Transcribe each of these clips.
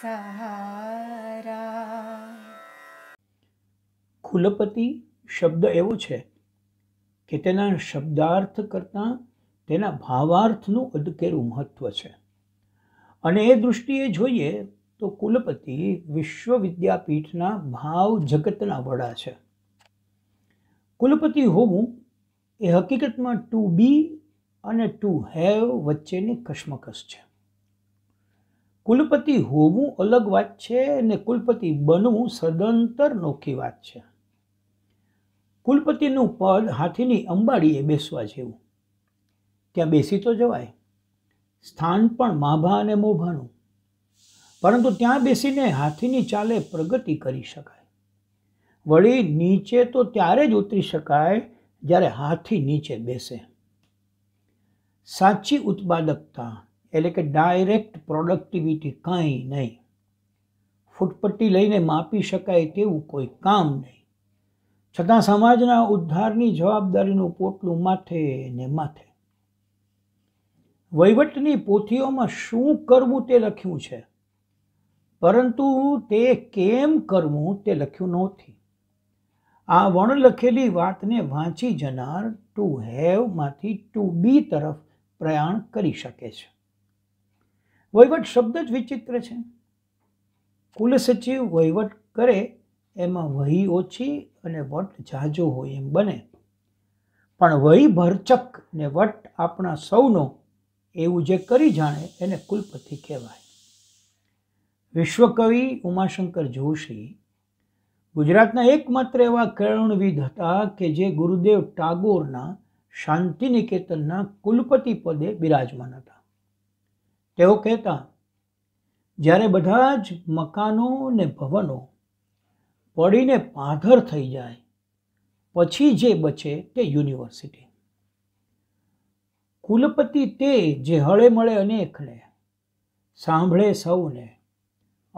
સહારા કુલપતિ શબ્દ એવો છે કે તેના શબ્દાર્થ કરતાં તેના ભાવાર્થનું અદકેરું મહત્વ છે અને એ દૃષ્ટિએ જોઈએ તો કુલપતિ વિશ્વવિદ્યાપીઠના ભાવ જગતના વડા છે કુલપતિ હોવું એ હકીકતમાં ટુ બી અને ટુ હેવ વચ્ચેની કશ્મકશ છે કુલપતિ હોવું અલગ વાત છે અને કુલપતિ બનવું સદંતર નોખી વાત છે કુલપતિનું પદ હાથીની અંબાડીએ બેસવા જેવું ત્યાં બેસી તો જવાય સ્થાન પણ માભા અને મોભાનું પરંતુ ત્યાં બેસીને હાથીની ચાલે પ્રગતિ કરી શકાય વળી નીચે તો ત્યારે જ ઉતરી શકાય જ્યારે હાથી નીચે બેસે સાચી ઉત્પાદકતા એટલે કે ડાયરેક્ટ પ્રોડક્ટિવિટી કંઈ નહીં ફૂટપટ્ટી લઈને માપી શકાય તેવું કોઈ કામ નહીં છતાં સમાજના ઉદ્ધારની જવાબદારીનું પોટલું માથે ને માથે વહીવટની પોથીઓમાં શું કરવું તે લખ્યું છે પરંતુ તે કેમ કરવું તે લખ્યું નહોતી આ વણ લખેલી વાતને વાંચી જનાર ટુ હેવમાંથી ટુ બી તરફ પ્રયાણ કરી શકે છે વહીવટ શબ્દ જ વિચિત્ર છે કુલ સચિવ વહીવટ કરે એમાં વહી ઓછી અને વટ જાજો હોય એમ બને પણ વહી ભરચક ને વટ આપણા સૌનો એવું જે કરી જાણે એને કુલપતિ કહેવાય વિશ્વકવિ ઉમાશંકર જોશી ગુજરાતના એકમાત્ર એવા કેળવણવિદ હતા કે જે ગુરુદેવ ટાગોરના શાંતિ નિકેતનના કુલપતિ પદે બિરાજમાન હતા તેઓ કહેતા જ્યારે બધા જ મકાનો ને ભવનો પડીને પાધર થઈ જાય પછી જે બચે તે યુનિવર્સિટી કુલપતિ તે જે હળે મળે અનેકને સાંભળે સૌને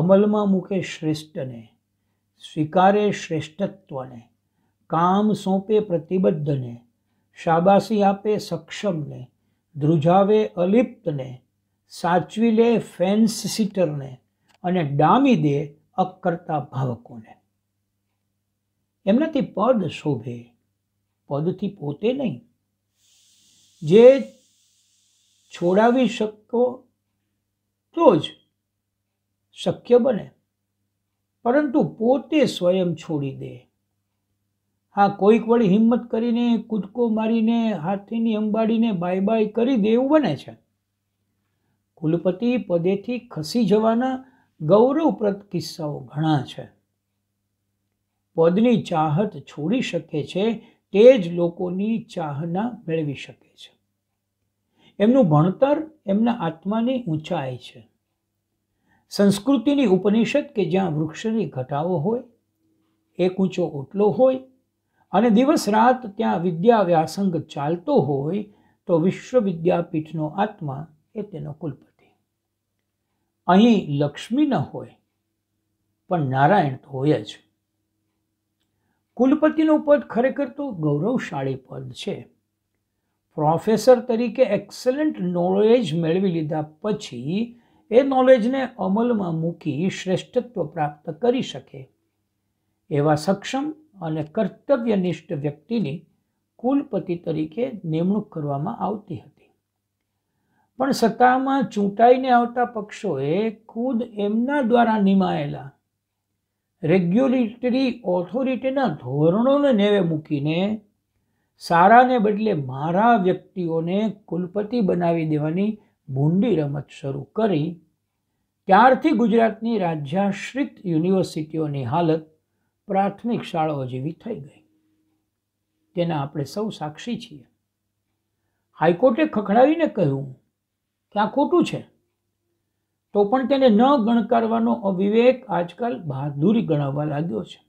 અમલમાં મૂકે શ્રેષ્ઠને સ્વીકારે શ્રેષ્ઠત્વને કામ સોંપે પ્રતિબદ્ધને શાબાશી આપે સક્ષમને ધ્રુજાવે અલિપ્તને સાચવી લે ફેન્સ સીટરને અને ડામી દે અકર્તા ભાવકોને એમનાથી પદ શોભે પદથી પોતે નહીં જે છોડાવી શકો તો જ શક્ય બને પરંતુ પોતે સ્વયં છોડી દે હા કોઈક વળી હિંમત કરીને કૂદકો મારીને હાથીની અંબાડીને બાય બાય કરી દે એવું બને છે કુલપતિ પદેથી ખસી જવાના ગૌરવપ્રદ કિસ્સાઓ ઘણા છે પદની ચાહત છોડી શકે છે તે જ લોકોની ચાહના મેળવી શકે છે એમનું ભણતર એમના આત્માની ઊંચાઈ છે સંસ્કૃતિની ઉપનિષદ કે જ્યાં વૃક્ષની ઘટાઓ હોય એક ઊંચો ઓટલો હોય અને દિવસ રાત ત્યાં વિદ્યા વ્યાસંગ ચાલતો હોય તો વિશ્વ વિદ્યાપીઠનો આત્મા એ તેનો કુલપતિ અહીં લક્ષ્મી ન હોય પણ નારાયણ તો હોય જ કુલપતિનું પદ ખરેખર તો ગૌરવશાળી પદ છે પ્રોફેસર તરીકે એક્સલન્ટ નોલેજ મેળવી લીધા પછી એ નોલેજને અમલમાં મૂકી શ્રેષ્ઠત્વ પ્રાપ્ત કરી શકે એવા સક્ષમ અને કર્તવ્યનિષ્ઠ વ્યક્તિની કુલપતિ તરીકે નિમણૂક કરવામાં આવતી હતી પણ સત્તામાં ચૂંટાઈને આવતા પક્ષોએ ખુદ એમના દ્વારા નિમાયેલા રેગ્યુલેટરી ઓથોરિટીના ધોરણોને નેવે મૂકીને સારાને બદલે મારા વ્યક્તિઓને કુલપતિ બનાવી દેવાની ભૂંડી રમત શરૂ કરી ત્યારથી ગુજરાતની રાજ્યાશ્રિત યુનિવર્સિટીઓની હાલત પ્રાથમિક શાળાઓ જેવી થઈ ગઈ તેના આપણે સૌ સાક્ષી છીએ હાઈકોર્ટે ખખડાવીને કહ્યું ત્યાં ખોટું છે તો પણ તેને ન ગણકારવાનો અવિવેક આજકાલ બહાદુરી ગણાવવા લાગ્યો છે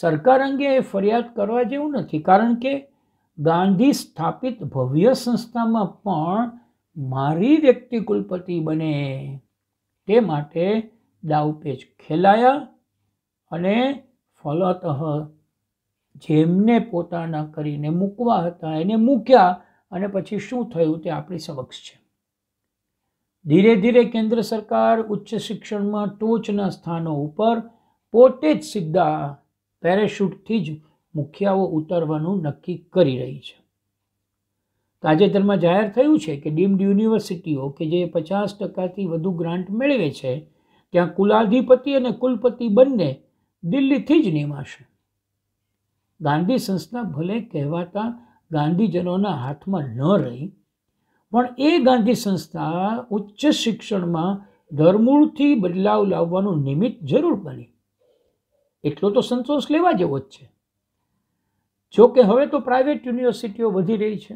સરકાર અંગે એ ફરિયાદ કરવા જેવું નથી કારણ કે ગાંધી સ્થાપિત ભવ્ય સંસ્થામાં પણ મારી વ્યક્તિ કુલપતિ બને તે માટે દાવપેચ ખેલાયા અને ફલતઃ જેમને પોતાના કરીને મૂકવા હતા એને મૂક્યા અને પછી શું થયું તે આપણી સમક્ષ છે ધીરે ધીરે કેન્દ્ર સરકાર ઉચ્ચ શિક્ષણમાં ટોચના સ્થાનો ઉપર પોતે જ સીધા પેરેશૂટથી જ મુખ્યાઓ ઉતરવાનું નક્કી કરી રહી છે તાજેતરમાં જાહેર થયું છે કે ડીમ્ડ યુનિવર્સિટીઓ કે જે પચાસ ટકાથી વધુ ગ્રાન્ટ મેળવે છે ત્યાં કુલાધિપતિ અને કુલપતિ બંને દિલ્હીથી જ નિમાશે ગાંધી સંસ્થા ભલે કહેવાતા ગાંધીજનોના હાથમાં ન રહી પણ એ ગાંધી સંસ્થા ઉચ્ચ શિક્ષણમાં ધરમૂળથી બદલાવ લાવવાનું નિમિત્ત જરૂર બની એટલો તો સંતોષ લેવા જેવો જ છે જોકે હવે તો પ્રાઇવેટ યુનિવર્સિટીઓ વધી રહી છે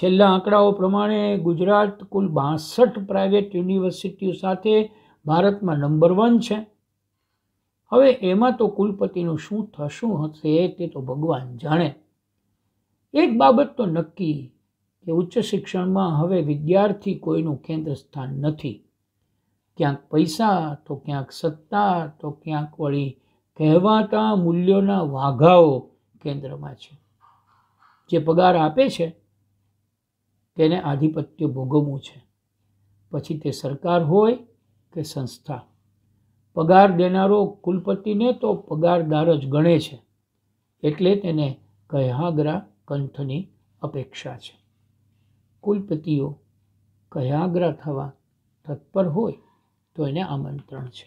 છેલ્લા આંકડાઓ પ્રમાણે ગુજરાત કુલ બાસઠ પ્રાઇવેટ યુનિવર્સિટીઓ સાથે ભારતમાં નંબર વન છે હવે એમાં તો કુલપતિનું શું થશું હશે તે તો ભગવાન જાણે એક બાબત તો નક્કી કે ઉચ્ચ શિક્ષણમાં હવે વિદ્યાર્થી કોઈનું કેન્દ્ર સ્થાન નથી ક્યાંક પૈસા તો ક્યાંક સત્તા તો ક્યાંક વળી કહેવાતા મૂલ્યોના વાઘાઓ કેન્દ્રમાં છે જે પગાર આપે છે તેને આધિપત્ય ભોગવવું છે પછી તે સરકાર હોય કે સંસ્થા પગાર દેનારો કુલપતિને તો પગારદાર જ ગણે છે એટલે તેને કહ્યાગરા કંઠની અપેક્ષા છે કુલપતિઓ કયાગ્ર થવા તત્પર હોય તો એને આમંત્રણ છે